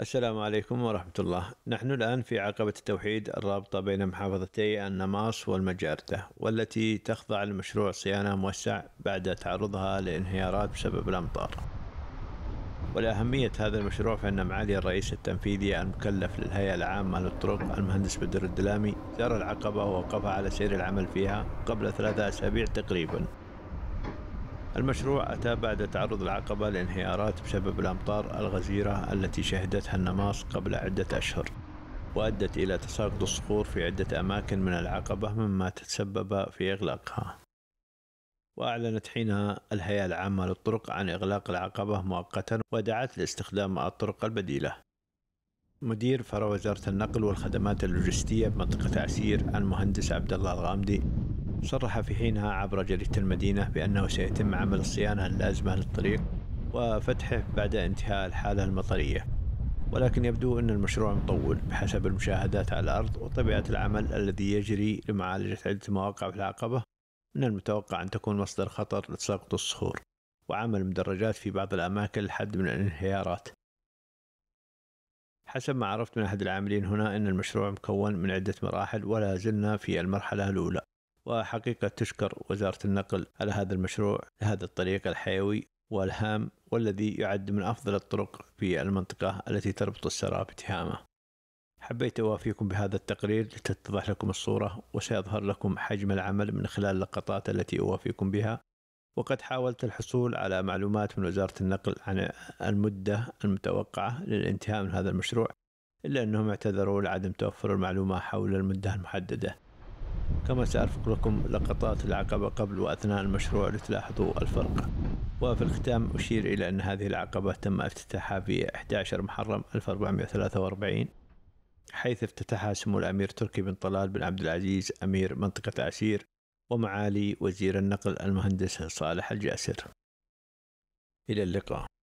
السلام عليكم ورحمة الله نحن الآن في عقبة التوحيد الرابطة بين محافظتي النماص والمجارتة والتي تخضع لمشروع صيانة موسع بعد تعرضها لانهيارات بسبب الأمطار ولأهمية هذا المشروع فإن معالي الرئيس التنفيذي المكلف للهيئة العامة للطرق المهندس بدر الدلامي زار العقبة ووقف على سير العمل فيها قبل ثلاثة أسابيع تقريبا المشروع أتى بعد تعرض العقبة لانهيارات بسبب الأمطار الغزيرة التي شهدتها النماص قبل عدة أشهر وأدت إلى تساقط الصخور في عدة أماكن من العقبة مما تسبب في إغلاقها وأعلنت حينها الهيئة العامة للطرق عن إغلاق العقبة مؤقتا ودعت لاستخدام الطرق البديلة مدير فرع وزارة النقل والخدمات اللوجستية بمنطقة عسير المهندس عبد الله الغامدي صرح في حينها عبر جريدة المدينة بأنه سيتم عمل الصيانة اللازمة للطريق وفتحه بعد انتهاء الحالة المطرية ولكن يبدو أن المشروع مطول بحسب المشاهدات على الأرض وطبيعة العمل الذي يجري لمعالجة عدة مواقع في العقبة من المتوقع أن تكون مصدر خطر لتساقط الصخور وعمل مدرجات في بعض الأماكن للحد من الانهيارات حسب ما عرفت من أحد العاملين هنا أن المشروع مكون من عدة مراحل ولا زلنا في المرحلة الأولى وحقيقة تشكر وزارة النقل على هذا المشروع لهذا الطريق الحيوي والهام والذي يعد من أفضل الطرق في المنطقة التي تربط السراء بتهامة حبيت أوافيكم بهذا التقرير لتتضح لكم الصورة وسيظهر لكم حجم العمل من خلال اللقطات التي أوافيكم بها وقد حاولت الحصول على معلومات من وزارة النقل عن المدة المتوقعة للانتهاء من هذا المشروع إلا أنهم اعتذروا لعدم توفر المعلومة حول المدة المحددة كما سأرفق لكم لقطات العقبة قبل وأثناء المشروع لتلاحظوا الفرق وفي الختام أشير إلى أن هذه العقبة تم افتتاحها في 11 محرم 1443 حيث افتتحها سمو الأمير تركي بن طلال بن عبد العزيز أمير منطقة عسير ومعالي وزير النقل المهندس صالح الجاسر إلى اللقاء